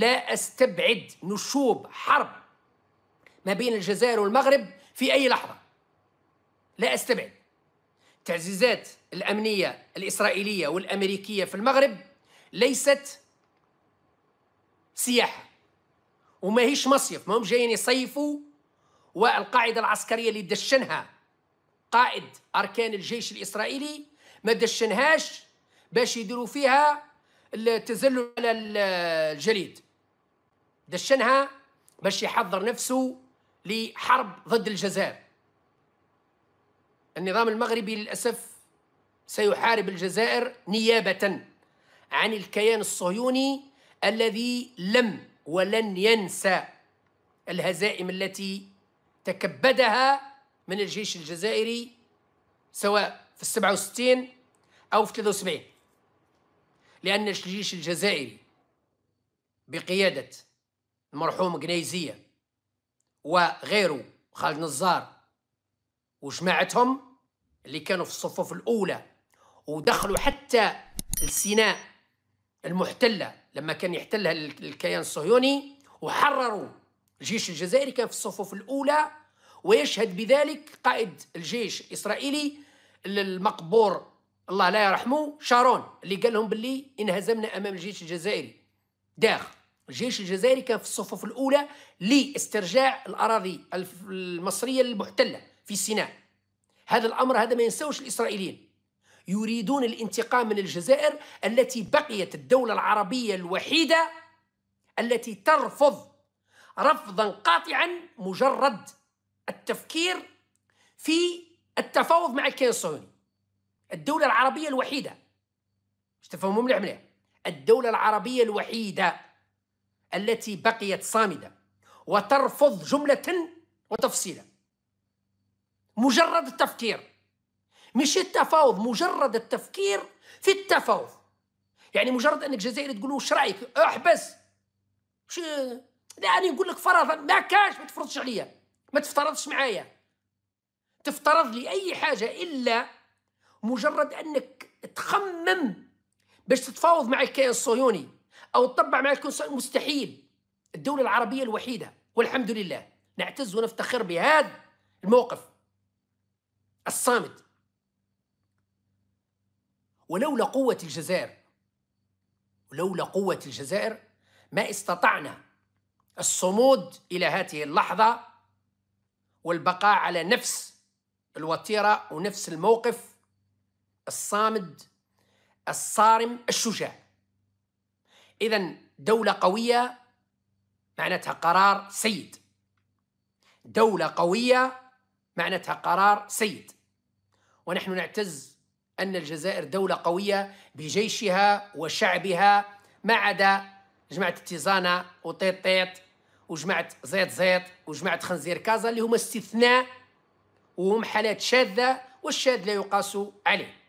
لا أستبعد نشوب حرب ما بين الجزائر والمغرب في أي لحظة لا أستبعد التعزيزات الأمنية الإسرائيلية والأمريكية في المغرب ليست سياحة وما هيش مصيف ما هم جايين يصيفوا والقاعدة العسكرية اللي دشنها قائد أركان الجيش الإسرائيلي ما دشنهاش باش يديروا فيها التزلل على الجليد دشنها باش يحضر نفسه لحرب ضد الجزائر النظام المغربي للأسف سيحارب الجزائر نيابة عن الكيان الصهيوني الذي لم ولن ينسى الهزائم التي تكبدها من الجيش الجزائري سواء في السبعة وستين أو في 73 لأن الجيش الجزائري بقيادة المرحوم قنيزية وغيره خالد نزار وجماعتهم اللي كانوا في الصفوف الأولى ودخلوا حتى السيناء المحتلة لما كان يحتلها الكيان الصهيوني وحرروا الجيش الجزائري كان في الصفوف الأولى ويشهد بذلك قائد الجيش الإسرائيلي المقبور الله لا يرحمه شارون اللي قال لهم باللي انهزمنا أمام الجيش الجزائري داخل الجيش الجزائري كان في الصفوف الأولى لاسترجاع الأراضي المصرية المحتلة في سيناء هذا الأمر هذا ما ينساوش الإسرائيليين يريدون الانتقام من الجزائر التي بقيت الدولة العربية الوحيدة التي ترفض رفضا قاطعا مجرد التفكير في التفاوض مع الكيان الصهيوني الدولة العربية الوحيدة تفهموا مليح مليح الدولة العربية الوحيدة التي بقيت صامدة وترفض جملة وتفصيلا مجرد التفكير مش التفاوض مجرد التفكير في التفاوض يعني مجرد انك جزائري تقول له رايك احبس شو يعني نقول لك فرضا ما كاش ما تفرضش عليا ما تفترضش معايا تفترض لي اي حاجه الا مجرد انك تخمم باش تتفاوض مع الكيان الصهيوني او تطبع مع الكونسول مستحيل الدوله العربيه الوحيده والحمد لله نعتز ونفتخر بهذا الموقف الصامت ولولا قوه الجزائر ولولا قوه الجزائر ما استطعنا الصمود الى هذه اللحظه والبقاء على نفس الوتيره ونفس الموقف الصامد الصارم الشجاع إذا دولة قوية معناتها قرار سيد دولة قوية معناتها قرار سيد ونحن نعتز أن الجزائر دولة قوية بجيشها وشعبها ما عدا جماعة التيزانة وطيطيط وجماعة زيت زيت وجماعة خنزير كازا اللي هما استثناء وهم حالات شاذة والشاذ لا يقاس عليه